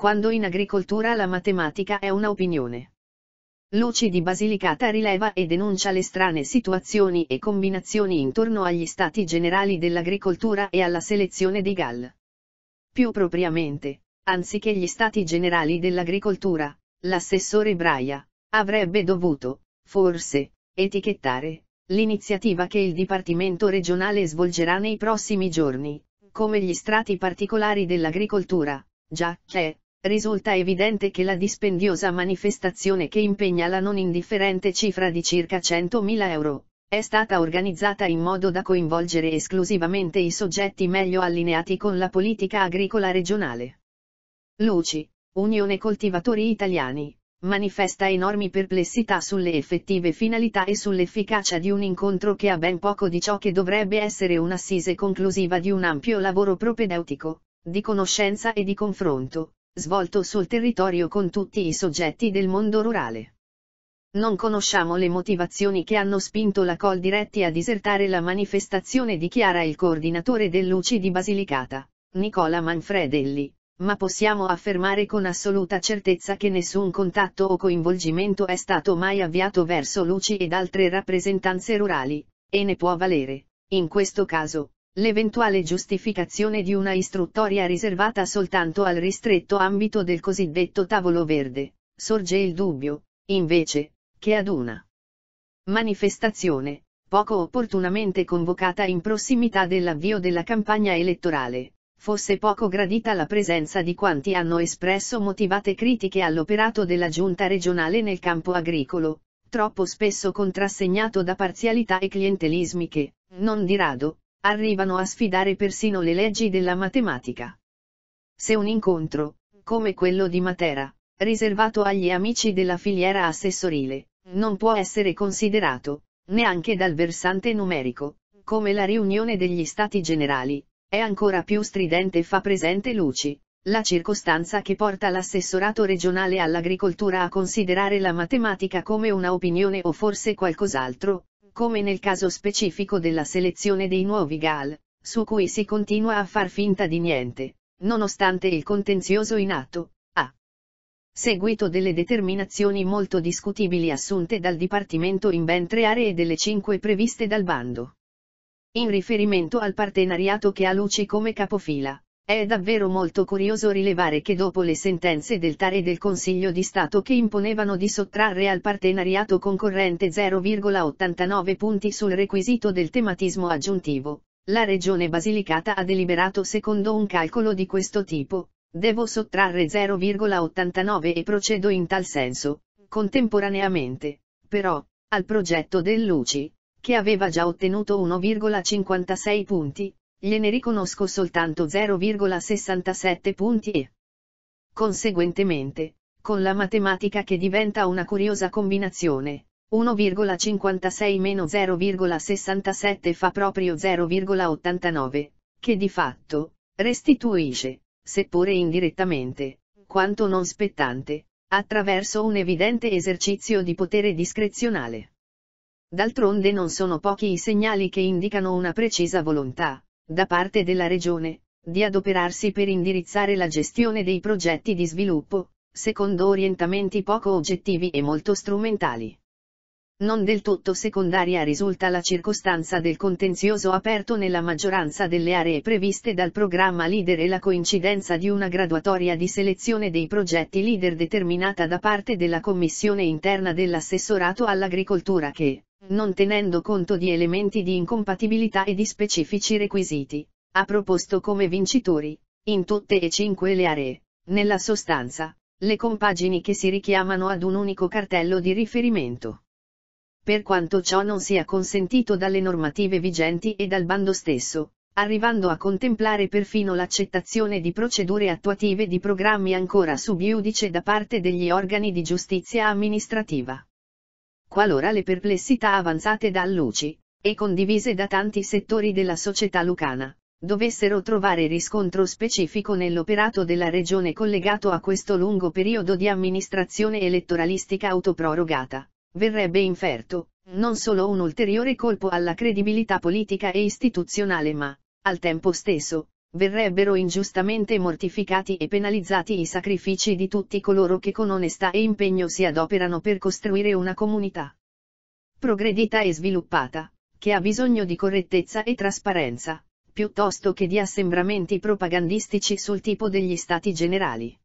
quando in agricoltura la matematica è un'opinione. Luci di Basilicata rileva e denuncia le strane situazioni e combinazioni intorno agli stati generali dell'agricoltura e alla selezione di Gall. Più propriamente, anziché gli stati generali dell'agricoltura, l'assessore Braia avrebbe dovuto, forse, etichettare l'iniziativa che il Dipartimento regionale svolgerà nei prossimi giorni, come gli strati particolari dell'agricoltura, già che, risulta evidente che la dispendiosa manifestazione che impegna la non indifferente cifra di circa 100.000 euro, è stata organizzata in modo da coinvolgere esclusivamente i soggetti meglio allineati con la politica agricola regionale. Luci, Unione Coltivatori Italiani, manifesta enormi perplessità sulle effettive finalità e sull'efficacia di un incontro che ha ben poco di ciò che dovrebbe essere un'assise conclusiva di un ampio lavoro propedeutico, di conoscenza e di confronto, svolto sul territorio con tutti i soggetti del mondo rurale. Non conosciamo le motivazioni che hanno spinto la Col Diretti a disertare la manifestazione dichiara il coordinatore del Luci di Basilicata, Nicola Manfredelli, ma possiamo affermare con assoluta certezza che nessun contatto o coinvolgimento è stato mai avviato verso l'UCI ed altre rappresentanze rurali, e ne può valere, in questo caso, l'eventuale giustificazione di una istruttoria riservata soltanto al ristretto ambito del cosiddetto tavolo verde, sorge il dubbio, invece, che ad una manifestazione, poco opportunamente convocata in prossimità dell'avvio della campagna elettorale, fosse poco gradita la presenza di quanti hanno espresso motivate critiche all'operato della giunta regionale nel campo agricolo, troppo spesso contrassegnato da parzialità e clientelismi che, non di rado, arrivano a sfidare persino le leggi della matematica. Se un incontro, come quello di Matera, riservato agli amici della filiera assessorile, non può essere considerato, neanche dal versante numerico, come la riunione degli Stati Generali, è ancora più stridente fa presente Luci, la circostanza che porta l'assessorato regionale all'agricoltura a considerare la matematica come una opinione o forse qualcos'altro, come nel caso specifico della selezione dei nuovi GAL, su cui si continua a far finta di niente, nonostante il contenzioso in atto, a seguito delle determinazioni molto discutibili assunte dal Dipartimento in ben tre aree delle cinque previste dal bando. In riferimento al partenariato che ha Luci come capofila, è davvero molto curioso rilevare che dopo le sentenze del TAR e del Consiglio di Stato che imponevano di sottrarre al partenariato concorrente 0,89 punti sul requisito del tematismo aggiuntivo, la Regione Basilicata ha deliberato secondo un calcolo di questo tipo, devo sottrarre 0,89 e procedo in tal senso, contemporaneamente, però, al progetto del Luci, che aveva già ottenuto 1,56 punti, gliene riconosco soltanto 0,67 punti e, conseguentemente, con la matematica che diventa una curiosa combinazione, 1,56 meno 0,67 fa proprio 0,89, che di fatto, restituisce, seppure indirettamente, quanto non spettante, attraverso un evidente esercizio di potere discrezionale. D'altronde non sono pochi i segnali che indicano una precisa volontà, da parte della Regione, di adoperarsi per indirizzare la gestione dei progetti di sviluppo, secondo orientamenti poco oggettivi e molto strumentali. Non del tutto secondaria risulta la circostanza del contenzioso aperto nella maggioranza delle aree previste dal programma leader e la coincidenza di una graduatoria di selezione dei progetti leader determinata da parte della Commissione interna dell'assessorato all'agricoltura che, non tenendo conto di elementi di incompatibilità e di specifici requisiti, ha proposto come vincitori, in tutte e cinque le aree, nella sostanza, le compagini che si richiamano ad un unico cartello di riferimento. Per quanto ciò non sia consentito dalle normative vigenti e dal bando stesso, arrivando a contemplare perfino l'accettazione di procedure attuative di programmi ancora subiudice da parte degli organi di giustizia amministrativa qualora le perplessità avanzate da Luci, e condivise da tanti settori della società lucana, dovessero trovare riscontro specifico nell'operato della regione collegato a questo lungo periodo di amministrazione elettoralistica autoprorogata, verrebbe inferto, non solo un ulteriore colpo alla credibilità politica e istituzionale ma, al tempo stesso, verrebbero ingiustamente mortificati e penalizzati i sacrifici di tutti coloro che con onestà e impegno si adoperano per costruire una comunità progredita e sviluppata, che ha bisogno di correttezza e trasparenza, piuttosto che di assembramenti propagandistici sul tipo degli stati generali.